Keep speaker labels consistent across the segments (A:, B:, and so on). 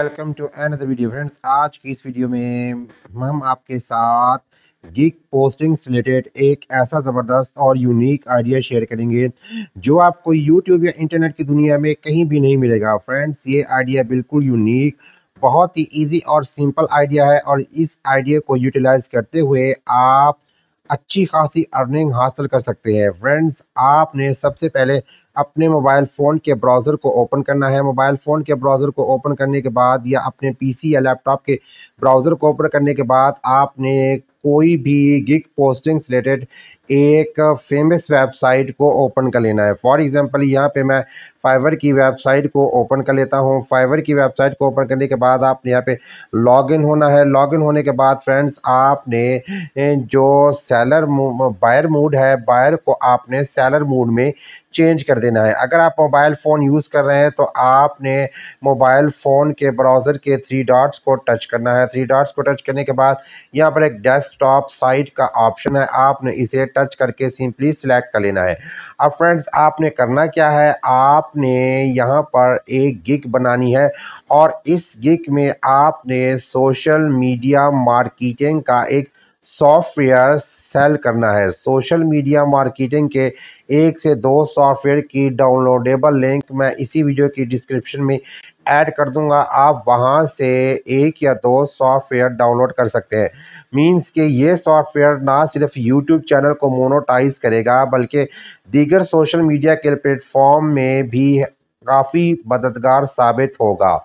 A: welcome to another video friends आज की इस वीडियो में हम आपके साथ गिग पोस्टिंग से रिलेटेड एक ऐसा ज़बरदस्त और यूनिक आइडिया शेयर करेंगे जो आपको यूट्यूब या इंटरनेट की दुनिया में कहीं भी नहीं मिलेगा फ्रेंड्स ये आइडिया बिल्कुल यूनिक बहुत ही इजी और सिंपल आइडिया है और इस आइडिया को यूटिलाइज करते हुए आप अच्छी खासी अर्निंग हासिल कर सकते हैं फ्रेंड्स आपने सबसे पहले अपने मोबाइल फ़ोन के ब्राउज़र को ओपन करना है मोबाइल फ़ोन के ब्राउज़र को ओपन करने के बाद या अपने पीसी या लैपटॉप के ब्राउज़र को ओपन करने के बाद आपने कोई भी गिग पोस्टिंग रिलेटेड एक फेमस वेबसाइट को ओपन कर लेना है फॉर एग्ज़ाम्पल यहाँ पे मैं फाइवर की वेबसाइट को ओपन कर लेता हूँ फाइवर की वेबसाइट को ओपन करने के बाद आपने यहाँ पे लॉगिन होना है लॉगिन होने के बाद फ्रेंड्स आपने जो सेलर बायर मूड है बायर को आपने सेलर मूड में चेंज कर देना है अगर आप मोबाइल फ़ोन यूज़ कर रहे हैं तो आपने मोबाइल फ़ोन के ब्राउज़र के थ्री डॉट्स को टच करना है थ्री डॉट्स को टच करने के बाद यहाँ पर एक डेस्क डेस्कटॉप साइट का ऑप्शन है आपने इसे टच करके सिंपली सिलेक्ट कर लेना है अब फ्रेंड्स आपने करना क्या है आपने यहाँ पर एक गिग बनानी है और इस गिग में आपने सोशल मीडिया मार्केटिंग का एक सॉफ्टवेयर सेल करना है सोशल मीडिया मार्केटिंग के एक से दो सॉफ्टवेयर की डाउनलोडेबल लिंक मैं इसी वीडियो की डिस्क्रिप्शन में ऐड कर दूंगा आप वहां से एक या दो सॉफ्टवेयर डाउनलोड कर सकते हैं मींस के ये सॉफ्टवेयर ना सिर्फ यूट्यूब चैनल को मोनोटाइज करेगा बल्कि दीगर सोशल मीडिया के प्लेटफॉर्म में भी काफ़ी मददगार साबित होगा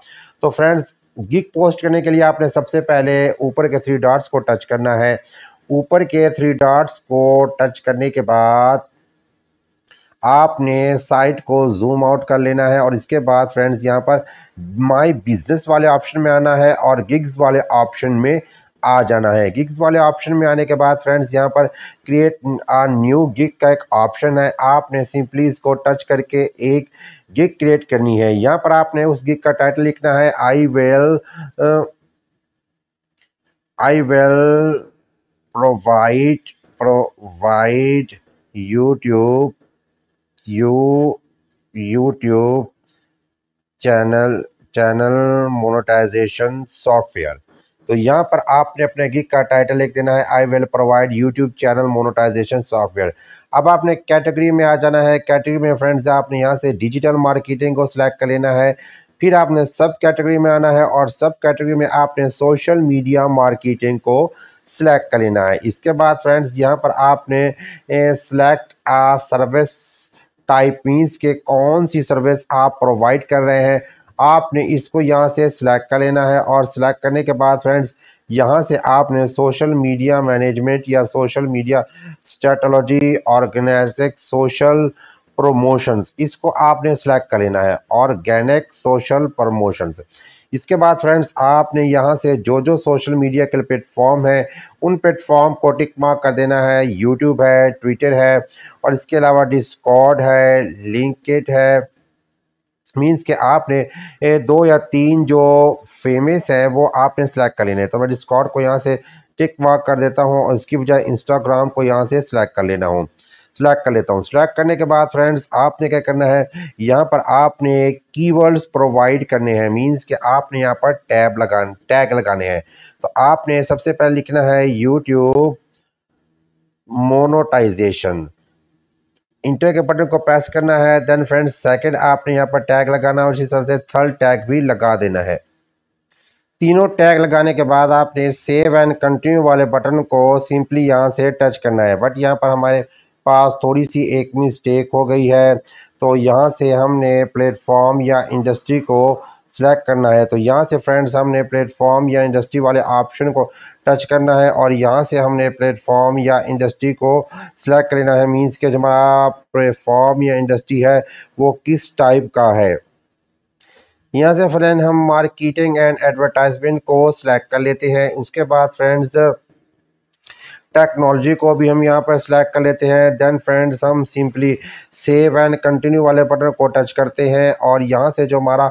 A: तो फ्रेंड्स गिग पोस्ट करने के लिए आपने सबसे पहले ऊपर के थ्री डॉट्स को टच करना है ऊपर के थ्री डॉट्स को टच करने के बाद आपने साइट को जूम आउट कर लेना है और इसके बाद फ्रेंड्स यहाँ पर माय बिजनेस वाले ऑप्शन में आना है और गिग्स वाले ऑप्शन में आ जाना है गिग्स वाले ऑप्शन में आने के बाद फ्रेंड्स यहाँ पर क्रिएट आ न्यू गिग का एक ऑप्शन है आपने सिंपली इसको टच करके एक गिग क्रिएट करनी है यहाँ पर आपने उस गिग का टाइटल लिखना है I will I will provide provide YouTube you YouTube channel channel monetization software तो यहाँ पर आपने अपने गिग का टाइटल लिख देना है I will provide YouTube channel monetization software अब आपने कैटेगरी में आ जाना है कैटेगरी में फ्रेंड्स आपने यहाँ से डिजिटल मार्केटिंग को सिलेक्ट कर लेना है फिर आपने सब कैटेगरी में आना है और सब कैटेगरी में आपने सोशल मीडिया मार्केटिंग को सिलेक्ट कर लेना है इसके बाद फ्रेंड्स यहाँ पर आपने सिलेक्ट सर्विस टाइप मीन्स के कौन सी सर्विस आप प्रोवाइड कर रहे हैं आपने इसको यहाँ से सिलेक्ट कर लेना है और सिलेक्ट करने के बाद फ्रेंड्स यहाँ से आपने सोशल मीडिया मैनेजमेंट या social media strategy organic social promotions इसको आपने सेलेक्ट कर लेना है ऑर्गेनिक सोशल प्रमोशंस इसके बाद फ्रेंड्स आपने यहाँ से जो जो सोशल मीडिया के प्लेटफॉर्म है उन प्लेटफॉर्म को टिक मार्क कर देना है यूट्यूब है ट्विटर है और इसके अलावा डिस्कॉर्ड है लिंकेट है मीन्स के आपने दो या तीन जो फेमस है वो आपने सेलेक्ट कर लेने तो मैं डिस्कॉर्ड को यहाँ से टिक मार्क कर देता हूँ और इसकी बजाय इंस्टाग्राम को यहाँ से सेलेक्ट कर लेना हूँ सेलेक्ट कर लेता हूँ सेलेक्ट करने के बाद फ्रेंड्स आपने क्या करना है यहाँ पर आपने कीवर्ड्स प्रोवाइड करने हैं मींस के आपने यहाँ पर टैब लगा टैग लगाने हैं तो आपने सबसे पहले लिखना है यूट्यूब मोनोटाइजेशन इंटर के बटन को प्रेस करना है देन फ्रेंड्स सेकंड आपने यहाँ पर टैग लगाना है और इसी तरह से थर्ड टैग भी लगा देना है तीनों टैग लगाने के बाद आपने सेव एंड कंटिन्यू वाले बटन को सिंपली यहाँ से टच करना है बट यहाँ पर हमारे पास थोड़ी सी एक मिस्टेक हो गई है तो यहाँ से हमने प्लेटफॉर्म या इंडस्ट्री को सेलेक्ट करना है तो यहाँ से फ्रेंड्स हमने प्लेटफॉर्म या इंडस्ट्री वाले ऑप्शन को टच करना है और यहाँ से हमने प्लेटफॉर्म या इंडस्ट्री को सिलेक्ट कर लेना है मींस के हमारा प्लेटफॉर्म या इंडस्ट्री है वो किस टाइप का है यहाँ से फ्रेंड हम मार्केटिंग एंड एडवर्टाइजमेंट को सिलेक्ट कर लेते हैं उसके बाद फ्रेंड्स टेक्नोलॉजी को भी हम यहाँ पर सिलेक्ट कर लेते हैं देन फ्रेंड्स हम सिंपली सेव एंड कंटिन्यू वाले बटन को टच करते हैं और यहाँ से जो हमारा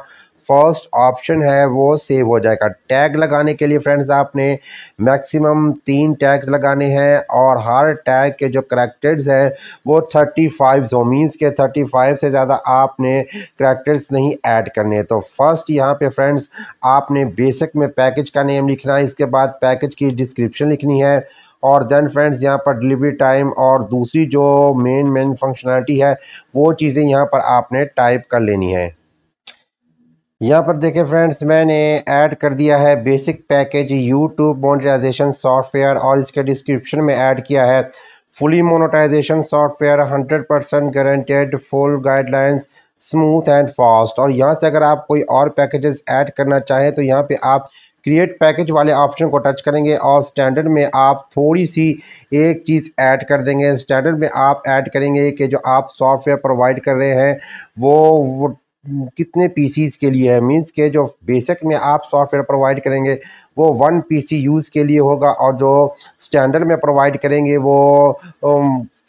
A: फर्स्ट ऑप्शन है वो सेव हो जाएगा टैग लगाने के लिए फ्रेंड्स आपने मैक्सिमम तीन टैग्स लगाने हैं और हर टैग के जो करैक्टर्स हैं वो थर्टी फाइव मीन्स के थर्टी फाइव से ज़्यादा आपने करैक्टर्स नहीं ऐड करने तो फर्स्ट यहाँ पे फ्रेंड्स आपने बेसिक में पैकेज का नेम लिखना है इसके बाद पैकेज की डिस्क्रिप्शन लिखनी है और देन फ्रेंड्स यहाँ पर डिलीवरी टाइम और दूसरी जो मेन मेन फंक्शनलिटी है वो चीज़ें यहाँ पर आपने टाइप कर लेनी है यहाँ पर देखें फ्रेंड्स मैंने ऐड कर दिया है basic package YouTube monetization software और इसके डिस्क्रिप्शन में ऐड किया है fully monetization software 100 percent guaranteed full guidelines smooth and fast और यहाँ से अगर आप कोई और पैकेजेस ऐड करना चाहें तो यहाँ पे आप क्रिएट पैकेज वाले ऑप्शन को टच करेंगे और स्टैंडर्ड में आप थोड़ी सी एक चीज़ ऐड कर देंगे स्टैंडर्ड में आप ऐड करेंगे कि जो आप सॉफ्टवेयर प्रोवाइड कर रहे हैं वो कितने पीसीज के लिए है मींस के जो बेसिक में आप सॉफ्टवेयर प्रोवाइड करेंगे वो वन पीसी यूज़ के लिए होगा और जो स्टैंडर्ड में प्रोवाइड करेंगे वो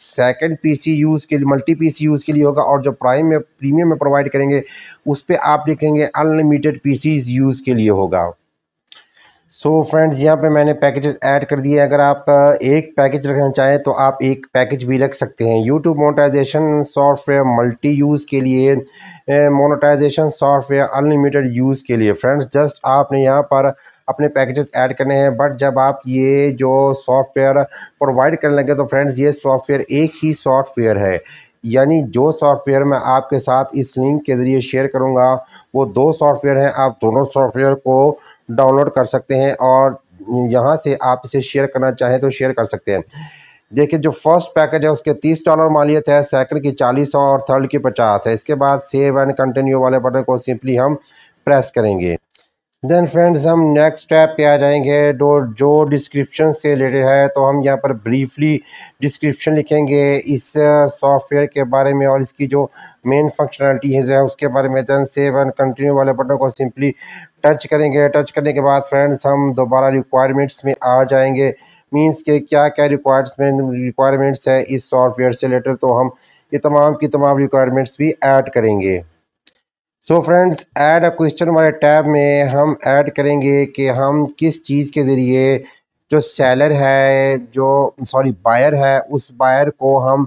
A: सेकंड पीसी यूज़ के लिए मल्टी पीसी यूज़ के लिए होगा और जो प्राइम में प्रीमियम में प्रोवाइड करेंगे उस पर आप देखेंगे अनलिमिटेड पीसीज यूज़ के लिए होगा सो so फ्रेंड्स यहाँ पे मैंने पैकेजेस ऐड कर दिए अगर आप एक पैकेज रखना चाहें तो आप एक पैकेज भी रख सकते हैं YouTube monetization software multi use के लिए मोनेटाइजेशन सॉफ्टवेयर अनलिमिटेड यूज़ के लिए फ्रेंड्स जस्ट आपने यहाँ पर अपने पैकेजेस ऐड करने हैं बट जब आप ये जो सॉफ्टवेयर प्रोवाइड करने लगे तो फ्रेंड्स ये सॉफ्टवेयर एक ही सॉफ्टवेयर है यानी जो सॉफ्टवेयर मैं आपके साथ इस लिंक के ज़रिए शेयर करूँगा वो दो सॉफ्टवेयर हैं आप दोनों सॉफ्टवेयर को डाउनलोड कर सकते हैं और यहाँ से आप इसे शेयर करना चाहें तो शेयर कर सकते हैं देखिए जो फर्स्ट पैकेज है उसके तीस डॉलर मालियत है सेकंड की चालीस और थर्ड की पचास है इसके बाद सेव एंड कंटिन्यू वाले बटन को सिंपली हम प्रेस करेंगे देन फ्रेंड्स हम नेक्स्ट स्टेप पे आ जाएंगे तो जो डिस्क्रिप्शन से रिलेटेड है तो हम यहाँ पर ब्रीफली डिस्क्रिप्शन लिखेंगे इस सॉफ्टवेयर के बारे में और इसकी जो मेन फंक्शनलिटीज़ है उसके बारे में देन सेव एंड कंटिन्यू वाले बटन को सिंपली टच करेंगे टच करने के बाद फ्रेंड्स हम दोबारा रिक्वायरमेंट्स में आ जाएंगे मीन्स के क्या क्या रिक्वायरमेंट रिक्वायरमेंट्स है इस सॉफ्टवेयर से रिलेटेड तो हम ये तमाम की तमाम रिक्वायरमेंट्स भी ऐड करेंगे so friends add a question वाले टैब में हम ऐड करेंगे कि हम किस चीज़ के ज़रिए जो सेलर है जो सॉरी बायर है उस बायर को हम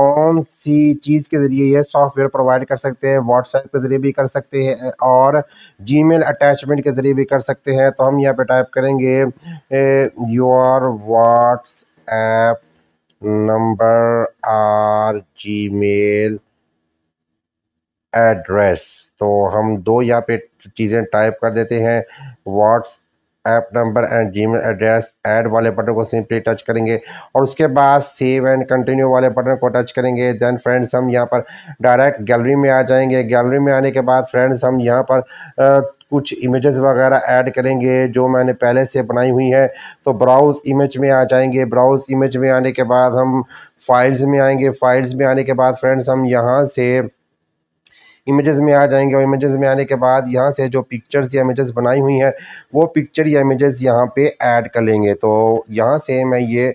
A: कौन सी चीज़ के ज़रिए यह सॉफ्टवेयर प्रोवाइड कर सकते हैं व्हाट्सएप के ज़रिए भी कर सकते हैं और जीमेल अटैचमेंट के ज़रिए भी कर सकते हैं तो हम यहाँ पे टाइप करेंगे your WhatsApp number or Gmail address तो हम दो यहाँ पे चीज़ें टाइप कर देते हैं WhatsApp number and G address add वाले बटन को सिंपली टच करेंगे और उसके बाद सेव एंड कंटिन्यू वाले बटन को टच करेंगे दैन फ्रेंड्स हम यहाँ पर डायरेक्ट गैलरी में आ जाएंगे गैलरी में आने के बाद फ्रेंड्स हम यहाँ पर आ, कुछ इमेजेस वगैरह ऐड करेंगे जो मैंने पहले से बनाई हुई है तो ब्राउज़ इमेज में आ जाएंगे ब्राउज़ इमेज में आने के बाद हम फाइल्स में आएंगे फाइल्स में आने के बाद फ्रेंड्स हम यहाँ से इमेजेस में आ जाएंगे और इमेजेस में आने के बाद यहाँ से जो पिक्चर्स या इमेजेस बनाई हुई हैं वो पिक्चर या इमेजेस यहाँ पे ऐड कर लेंगे तो यहाँ से मैं ये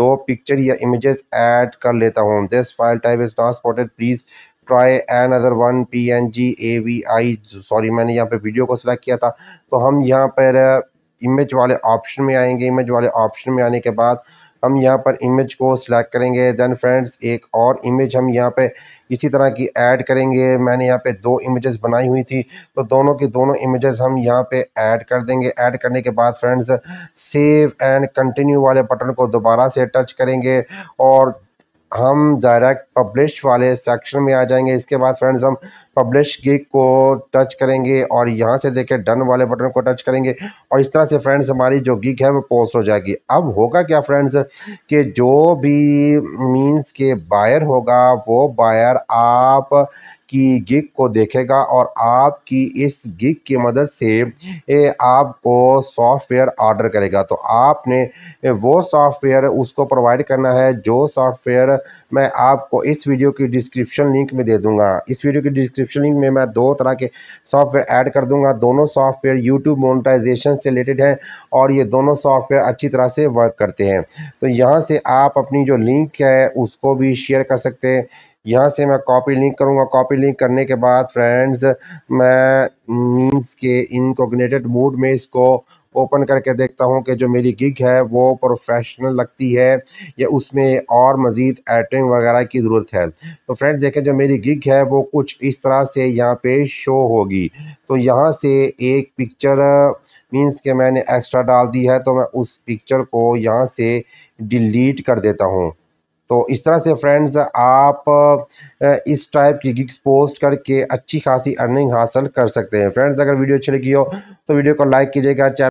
A: दो पिक्चर या इमेजेस ऐड कर लेता हूँ this file type is transported please try another one P N G A V I sorry मैंने यहाँ पर वीडियो को सिलेक्ट किया था तो हम यहाँ पर इमेज वाले ऑप्शन में आएंगे इमेज वाले ऑप्शन में आने के बाद हम यहाँ पर इमेज को सिलेक्ट करेंगे दैन फ्रेंड्स एक और इमेज हम यहाँ पे इसी तरह की ऐड करेंगे मैंने यहाँ पे दो इमेजेस बनाई हुई थी तो दोनों की दोनों इमेजेस हम यहाँ पे ऐड कर देंगे ऐड करने के बाद फ्रेंड्स सेव एंड कंटिन्यू वाले बटन को दोबारा से टच करेंगे और हम डायरेक्ट पब्लिश वाले सेक्शन में आ जाएंगे इसके बाद फ्रेंड्स हम पब्लिश गिग को टच करेंगे और यहाँ से देखें डन वाले बटन को टच करेंगे और इस तरह से फ्रेंड्स हमारी जो गिग है वो पोस्ट हो जाएगी अब होगा क्या फ्रेंड्स कि जो भी मींस के बायर होगा वो बायर आप की गिग को देखेगा और आपकी इस गिग की मदद से आपको सॉफ्टवेयर ऑर्डर करेगा तो आपने वो सॉफ्टवेयर उसको प्रोवाइड करना है जो सॉफ्टवेयर मैं आपको इस वीडियो की डिस्क्रिप्शन लिंक में दे दूंगा इस वीडियो की डिस्क्रिप्शन लिंक में मैं दो तरह के सॉफ्टवेयर ऐड कर दूंगा दोनों सॉफ्टवेयर यूट्यूब मोनिटाइजेशन से रिलेटेड हैं और ये दोनों सॉफ्टवेयर अच्छी तरह से वर्क करते हैं तो यहाँ से आप अपनी जो लिंक है उसको भी शेयर कर सकते हैं यहाँ से मैं कॉपी लिंक करूँगा कॉपी लिंक करने के बाद फ्रेंड्स मैं मीन्स के इनकोगनेटेड मूड में इसको ओपन करके देखता हूँ कि जो मेरी गिग है वो प्रोफेशनल लगती है या उसमें और मज़ीद एडिटिंग वगैरह की ज़रूरत है तो फ्रेंड्स देखें जो मेरी गिग है वो कुछ इस तरह से यहाँ पे शो होगी तो यहाँ से एक पिक्चर मींस के मैंने एक्स्ट्रा डाल दी है तो मैं उस पिक्चर को यहाँ से डिलीट कर देता हूँ तो इस तरह से फ्रेंड्स आप इस टाइप की गिग्स पोस्ट करके अच्छी खासी अर्निंग हासिल कर सकते हैं फ्रेंड्स अगर वीडियो अच्छी लगी हो तो वीडियो को लाइक कीजिएगा चैनल